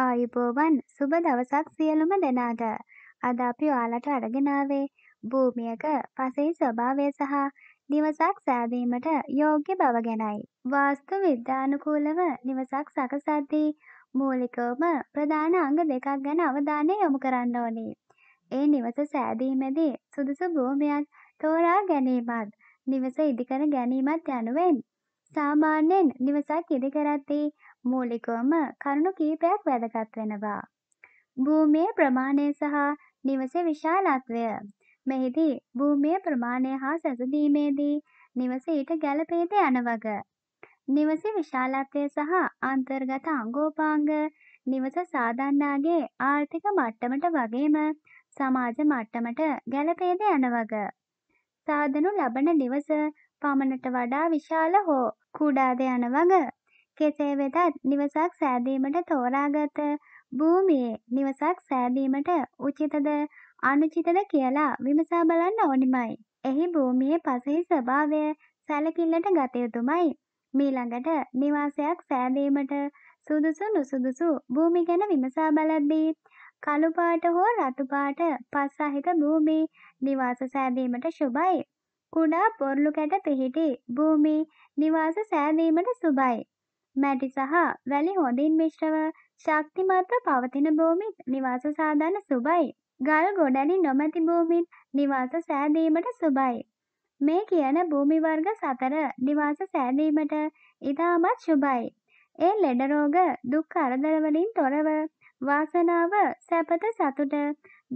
ආයුබෝවන් සුබ දවසක් සියලුම දෙනාට. අද අපි ඔයාලට අරගෙන ආවේ භූමියක පසෙහි ස්වභාවය සහ නිවසක් සෑදීමට යෝග්‍ය බව ගැනයි. වාස්තු විද්‍යානුකූලව නිවසක් සකසද්දී මූලිකවම ප්‍රධාන අංග දෙකක් ගැන අවධානය යොමු කරන්න ඕනේ. ඒ නිවස සෑදීමේදී සුදුසු භූමියක් තෝරා ගැනීමත් නිවස ඉදිකර ගැනීමත් යනුවෙන් සාමාන්‍යයෙන් නිවසක් ඉදිකරද්දී මූලිකවම කරුණු කීපයක් වැදගත් වෙනවා. භූමියේ ප්‍රමාණය සහ නිවසේ විශාලත්වය. මෙහිදී භූමියේ ප්‍රමාණය හා සැසඳීමේදී නිවස ඊට ගැළපේද යන වග. නිවසේ විශාලත්වය සහ අන්තර්ගත අංගෝපාංග නිවස සාදන්නාගේ ආර්ථික මට්ටමට වගේම සමාජ මට්ටමට ගැළපේද යන වග. සාදනු ලබන නිවස පමණට වඩා විශාල හෝ කුඩාද යන වග කෙසේ වෙතත් නිවසක් සෑදීමට තෝරාගත භූමියේ නිවසක් සෑදීමට උචිතද අනුචිතද කියලා විමසා බලන්න ඕනිමයි. එහි භූමියේ පසෙහි ස්වභාවය සැලකිල්ලට ගත යුතුමයි. මීළඟට නිවාසයක් සෑදීමට සුදුසු නුසුදුසු භූමි ගැන විමසා බලද්දී කළු පාට හෝ රතු පාට පස් සහිත භූමි නිවාස සෑදීමට සුබයි. කුඩා පොරළු කැට පිහිටි භූමි නිවාස සෑදීමට සුබයි. මැටි සහ වැලි හොඳින් මිශ්‍රව ශක්තිමත්ව පවතින භූමිත් නිවාස සාධන සුබයි. ගල් ගොඩනි නොමැති භූමිත් නිවාස සෑදීමට සුබයි. මේ කියන භූමි වර්ග සතර නිවාස සෑදීමට ඉතාමත් සුබයි. ඒ ලෙඩ රෝග දුක් කරදර වලින් තොරව වාසනාව සැපත සතුට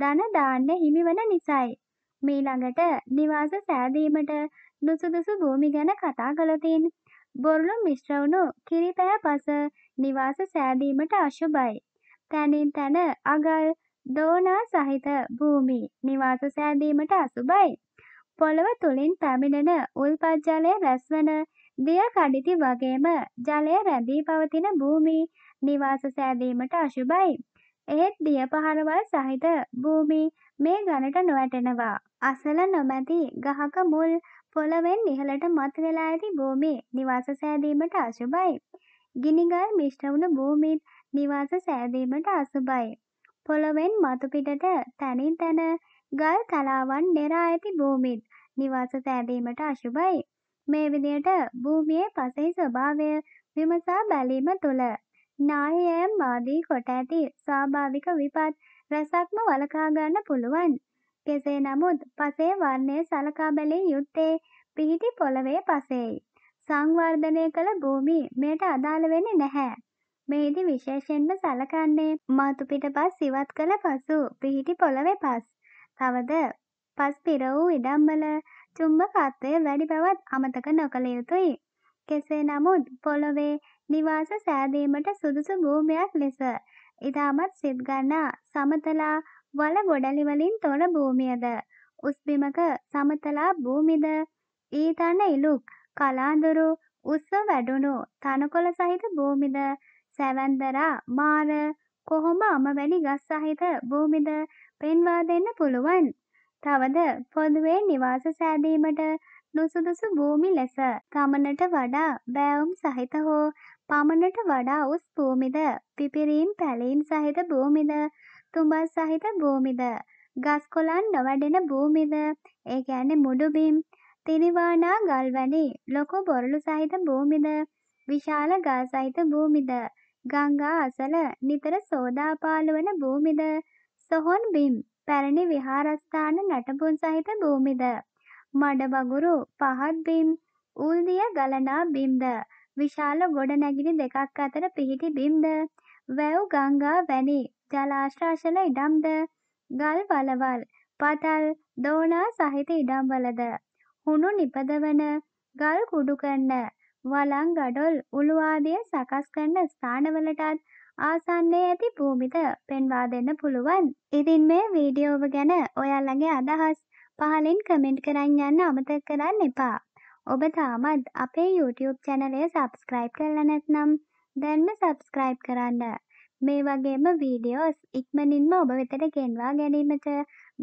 ධන දාන්න හිමිවන නිසායි. මේ ළඟට නිවාස සෑදීමට නුසුදුසු භූමි ගැන කතා කළතින් බොරළු මිශ්‍ර වුණු කිරිපෑ පස නිවාස සෑදීමට අශුභයි. තැනින් තැන අගල් දෝනා සහිත භූමි නිවාස සෑදීමට අසුභයි. පොළව තුලින් පැමිණෙන උල්පත් ජලය රැස්වන දිය කඩිති වගේම ජලය රැඳී පවතින භූමි නිවාස සෑදීමට අශුභයි. එහෙත් දිය පහරවල් සහිත භූමි මේ ගණට නොවැටෙනවා. අසල නොමැති ගහක මුල් පොළවෙන් ඉහළට මත් වෙලා ඇති භූමියේ නිවාස සෑදීමට අසුබයි. ගිනිගල් මිශ්‍ර වුණු භූමිත් නිවාස සෑදීමට අසුබයි. පොළවෙන් මතු පිටට තනින් තන ගල් තලාවන් නෙරා ඇති භූමිත් නිවාස සෑදීමට අසුබයි. මේ විදිහට භූමියේ පසෙහි ස්වභාවය විමසා බැලීම තුළ නායයම් ආදී කොට ඇති ස්වාභාවික විපත් රසක්ම වළකා ගන්න පුළුවන්. කෙසේ නමුත් පසේ වර්ණය සලකා බැලිය යුත්තේ පිහිටි පොළවේ පසේයි. සංවර්ධනය කළ භූමි මෙයට අදාළ වෙන්නේ නැහැ. මෙහිදී විශේෂයෙන්ම සලකන්නේ මතු පිටපස් ඉවත් කළ පසු පිහිටි පොළවේ පස්. තවද පස් පිර වූ ඉඩම්වල චුම්බකත්වය වැඩි බවත් අමතක නොකළ යුතුයි. කෙසේ නමුත් පොළොවේ නිවාස සෑදීමට සුදුසු භූමයක් ලෙස ඉතාමත් සිත් ගන්නා සමතලා වල ගොඩලි වලින් තොල භූමියද උස්බිමක සමතලා භූමිද ඊතන ඉලුක් කලාඳුරු උස්ස වැඩුණු තනකොළ සහිත භූමිද සැවන්දරා මාර කොහොම අම වැඩි ගස් සහිත භූමිද පෙන්වා දෙන්න පුළුවන්. තවද පොදුවේ නිවාස සෑදීමට නුසුදුසු භූමි ලෙස තමනට වඩා බෑවුම් සහිත හෝ පමණට වඩා උස් භූමිද පිපිරීම් පැලීම් සහිත භූමිද තුඹස් සහිත භූමිද ගස්කොලන් නොවැඩෙන භූමිද ඒ කියන්නේ මුඩුබිම් තිරිවානා ගල් වැනි ලොකු බොරළු සහිත භූමිද විශාල ගල් සහිත භූමිද ගංගා අසල නිතර සෝදාපාලු වන භූමිද සොහොන් බිම් පැරණි විහාරස්ථාන නටබුන් සහිත භූමිද මඩ වගුරු පහත් බිම් උල්දිය ගලනා බිම්ද විශාල ගොඩනැගිලි දෙකක් අතර පිහිටි බිම්ද වැව් ගංගා වැනි ජලාශාශල ඉඩම්ද ගල් වලවල් පතල් දෝනා සහිත ඉඩම්වලද හුණු නිපදවන ගල් කුඩු කරන වලං ගඩොල් උළුවාදිය සකස් කරන ස්ථානවලටත් ආසන්නයේ ඇති භූමිත පෙන්වා දෙන්න පුළුවන්. ඉතින් මේ වීඩියෝව ගැන ඔයාලගේ අදහස් පහලින් කමෙන්ට් කරන්න යන්න අමතක කරන්න එපා. ඔබ තාමත් අපේ YouTube චැනලය සබස්ක්‍රයිබ් කරලා නැත්නම් දැන්ම සබස්ක්‍රයිබ් කරන්න. මේ වගේම වීඩියෝස් ඉක්මනින්ම ඔබ වෙතට ගෙන්වා ගැනීමට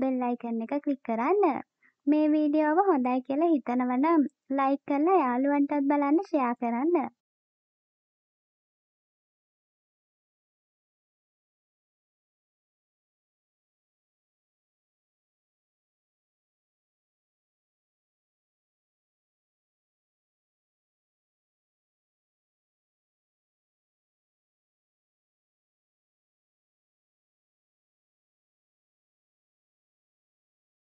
බෙල් අයිකන් එක ක්ලික් කරන්න. මේ වීඩියෝව හොඳයි කියලා හිතනවනම් ලයික් කරලා යාළුවන්ටත් බලන්න ෂෙයා කරන්න.